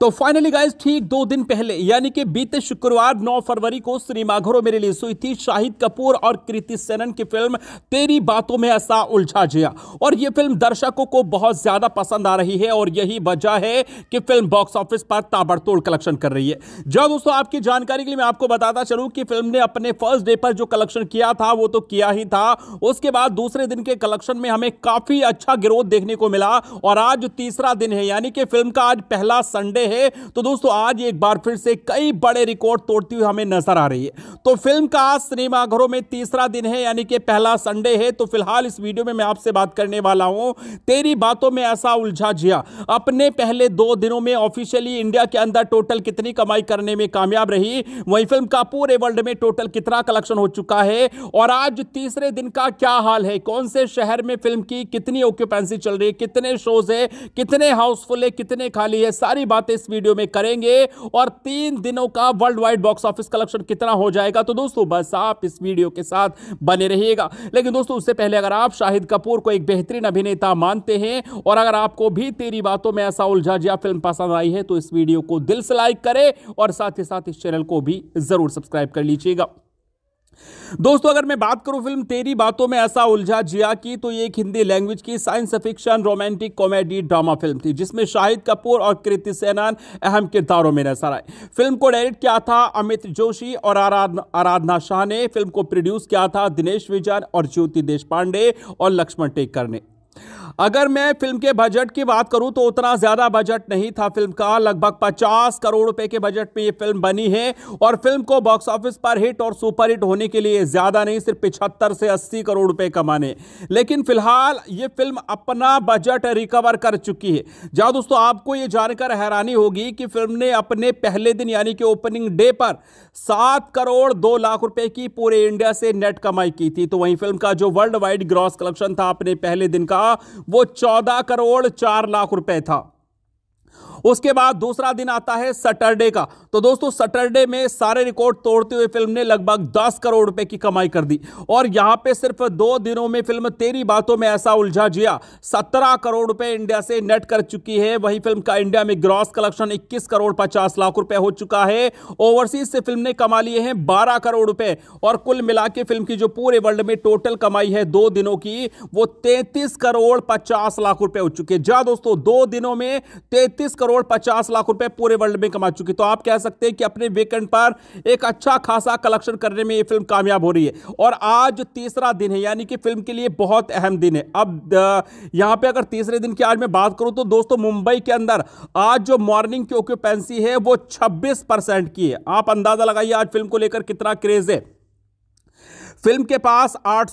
तो finally guys ठीक दो दिन पहले यानी कि बीते शुक्रवार 9 फरवरी को सिनेमाघरों में रिलीज हुई थी शाहिद कपूर और कृति सेनन की फिल्म तेरी बातों में ऐसा उलझा जिया और ये फिल्म दर्शकों को बहुत ज्यादा पसंद आ रही है और यही वजह है कि फिल्म बॉक्स ऑफिस पर ताबड़तोड़ कलेक्शन कर रही है जब दोस्तों आपकी जानकारी के लिए मैं आपको बताता चलूँ कि फिल्म ने अपने फर्स्ट डे पर जो कलेक्शन किया था वो तो किया ही था उसके बाद दूसरे दिन के कलेक्शन में हमें काफी अच्छा ग्रोथ देखने को मिला और आज तीसरा दिन है यानी कि फिल्म का आज पहला संडे हैं तो दोस्तों आज एक बार फिर से कई बड़े रिकॉर्ड तोड़ती हुई हमें नजर आ रही है तो फिल्म का आज सिनेमाघरों में तीसरा दिन है यानी कि पहला संडे है तो फिलहाल इस वीडियो में मैं आपसे बात करने वाला हूं तेरी बातों में ऐसा उलझा जिया अपने पहले दो दिनों में ऑफिशियली इंडिया के अंदर टोटल कितनी कमाई करने में कामयाब रही वही फिल्म का पूरे वर्ल्ड में टोटल कितना कलेक्शन हो चुका है और आज तीसरे दिन का क्या हाल है कौन से शहर में फिल्म की कितनी ऑक्यूपेंसी चल रही है कितने शोज है कितने हाउसफुल है कितने खाली है सारी बातें इस वीडियो में करेंगे और तीन दिनों का world wide box office collection कितना हो जाएगा तो दोस्तों बस आप इस वीडियो के साथ बने रहिएगा लेकिन दोस्तों उससे पहले अगर आप शाहिद कपूर को एक बेहतरीन अभिनेता मानते हैं और अगर आपको भी तेरी बातों में ऐसा उलझाजिया फिल्म पसंद आई है तो इस वीडियो को दिल से लाइक करें और साथ ही साथ इस चैनल को भी जरूर सब्सक्राइब कर लीजिएगा दोस्तों अगर मैं बात करूं फिल्म तेरी बातों में ऐसा उलझा जिया की तो ये एक हिंदी लैंग्वेज की science fiction romantic comedy drama film थी जिसमें शाहिद कपूर और कृति सेनान अहम किरदारों में नजर आए फिल्म को डायरेक्ट किया था अमित जोशी और आराधना आराधना शाह ने फिल्म को प्रोड्यूस किया था दिनेश विजन और ज्योति देश पांडे और लक्ष्मण टेकर ने अगर मैं फिल्म के बजट की बात करूं तो उतना ज्यादा बजट नहीं था फिल्म का लगभग 50 करोड़ रुपए के बजट में ये फिल्म बनी है और फिल्म को बॉक्स ऑफिस पर हिट और सुपर हिट होने के लिए ज्यादा नहीं सिर्फ पिछहत्तर से अस्सी करोड़ रुपए कमाने लेकिन फिलहाल ये फिल्म अपना बजट रिकवर कर चुकी है जहां दोस्तों आपको यह जानकर हैरानी होगी कि फिल्म ने अपने पहले दिन यानी कि ओपनिंग डे पर सात करोड़ दो लाख रुपए की पूरे इंडिया से नेट कमाई की थी तो वहीं फिल्म का जो वर्ल्ड वाइड ग्रॉस कलेक्शन था अपने पहले दिन का वो चौदह करोड़ चार लाख रुपए था उसके बाद दूसरा दिन आता है सैटरडे का तो दोस्तों सैटरडे में सारे रिकॉर्ड तोड़ते हुए फिल्म ने लगभग दस करोड़ रुपए की कमाई कर दी और यहां पे सिर्फ दो दिनों में फिल्म तेरी बातों में ऐसा उलझा जिया सत्रह करोड़ रुपए इंडिया से नेट कर चुकी है वही फिल्म का इंडिया में ग्रॉस कलेक्शन इक्कीस करोड़ पचास लाख रुपए हो चुका है ओवरसीज से फिल्म ने कमा लिए हैं बारह करोड़ रुपए और कुल मिला के फिल्म की जो पूरे वर्ल्ड में टोटल कमाई है दो दिनों की वो तैतीस करोड़ पचास लाख रुपए हो चुके जा दोस्तों दो दिनों में तैतीस करोड़ करोड़ पचास लाख रुपए पूरे वर्ल्ड में कमा चुकी तो आप कह सकते हैं कि अपने वीकेंड पर एक अच्छा खासा कलेक्शन करने में ये फिल्म कामयाब हो रही है और आज तीसरा दिन है यानी कि फिल्म के लिए बहुत अहम दिन है अब यहाँ पे अगर तीसरे दिन की आज मैं बात करूँ तो दोस्तों मुंबई के अंदर आज जो मॉर्निंग की ऑक्यूपेंसी है वो छब्बीस की है आप अंदाजा लगाइए आज फिल्म को लेकर कितना क्रेज है फिल्म के पास आठ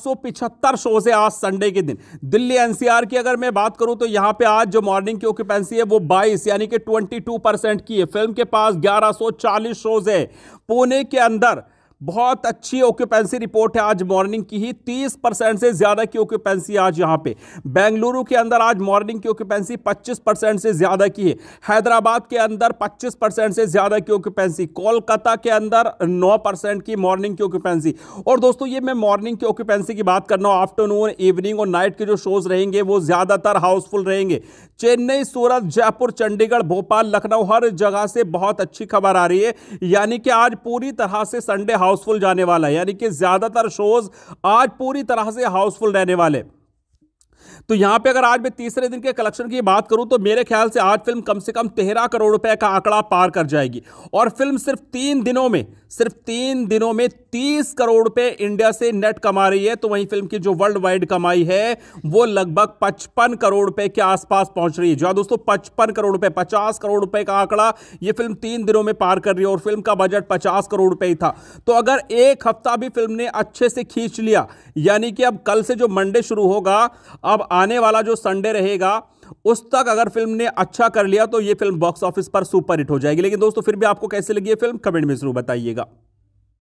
शोज है आज संडे के दिन दिल्ली एनसीआर की अगर मैं बात करूं तो यहां पे आज जो मॉर्निंग की ऑक्यूपेंसी है वो 22 यानी कि 22 परसेंट की है फिल्म के पास 1140 शोज है पुणे के अंदर बहुत अच्छी ऑक्यूपेंसी रिपोर्ट है आज मॉर्निंग की ही 30 परसेंट से ज़्यादा की ऑक्यूपेंसी आज यहाँ पे बेंगलुरु के अंदर आज मॉर्निंग की ऑक्यूपेंसी 25 परसेंट से ज़्यादा की है हैदराबाद के अंदर 25 परसेंट से ज़्यादा की ऑक्यूपेंसी कोलकाता के अंदर 9 परसेंट की मॉर्निंग की ऑक्यूपेंसी और दोस्तों ये मैं मॉर्निंग की ऑक्यूपेंसी की बात कर रहा हूँ आफ्टरनून इवनिंग और नाइट के जो शोज़ रहेंगे वो ज़्यादातर हाउसफुल रहेंगे चेन्नई सूरत जयपुर चंडीगढ़ भोपाल लखनऊ हर जगह से बहुत अच्छी खबर आ रही है यानी कि आज पूरी तरह से संडे हाउसफुल जाने वाला है यानी कि ज़्यादातर शोज़ आज पूरी तरह से हाउसफुल रहने वाले तो यहां पे अगर आज मैं तीसरे दिन के कलेक्शन की बात करूं तो मेरे ख्याल से आज फिल्म कम से कम तेरह करोड़ रुपए का आंकड़ा पार कर जाएगी और फिल्म सिर्फ तीन दिनों में सिर्फ तीन दिनों में तीस करोड़ रुपए इंडिया से नेट कमा रही है तो वहीं फिल्म की जो वर्ल्ड वाइड कमाई है वो लगभग पचपन करोड़ रुपए के आसपास पहुंच रही है जो हाँ दोस्तों पचपन करोड़ रुपए पचास करोड़ रुपए का आंकड़ा ये फिल्म तीन दिनों में पार कर रही है और फिल्म का बजट पचास करोड़ रुपए ही था तो अगर एक हफ्ता भी फिल्म ने अच्छे से खींच लिया यानी कि अब कल से जो मंडे शुरू होगा अब आने वाला जो संडे रहेगा उस तक अगर फिल्म ने अच्छा कर लिया तो ये फिल्म बॉक्स ऑफिस पर सुपर हिट हो जाएगी लेकिन दोस्तों फिर भी आपको कैसे लगी ये फिल्म कमेंट में जरूर बताइएगा